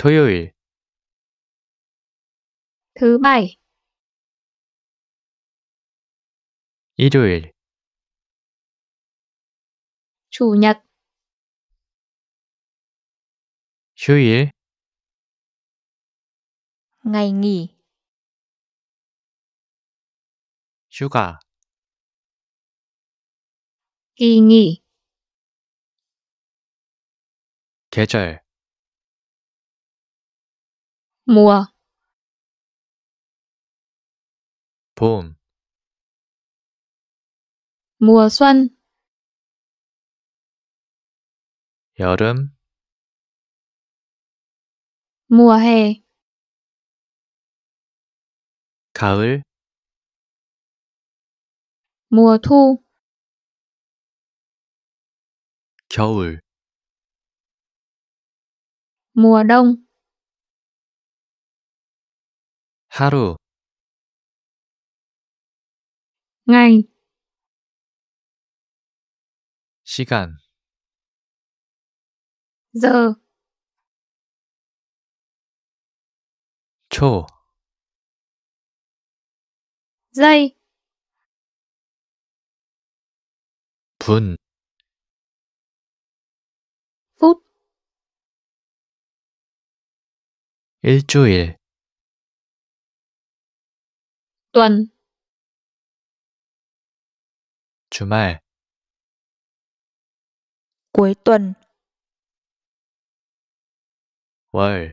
토요일 thứ bảy 일요일 chủ nhật 휴일 ngày nghỉ 휴가 kỳ nghỉ 계절 모아 봄 mùa xuân 여름 mùa hè 가을 mùa thu 겨울 mùa đông 하루 ngày 시간 giờ 초 giây 분 phút 일주일 tuần 주말 cuối tuần 월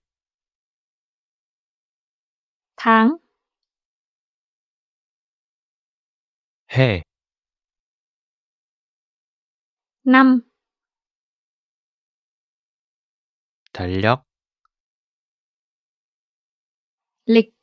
tháng hè, năm 달력 lịch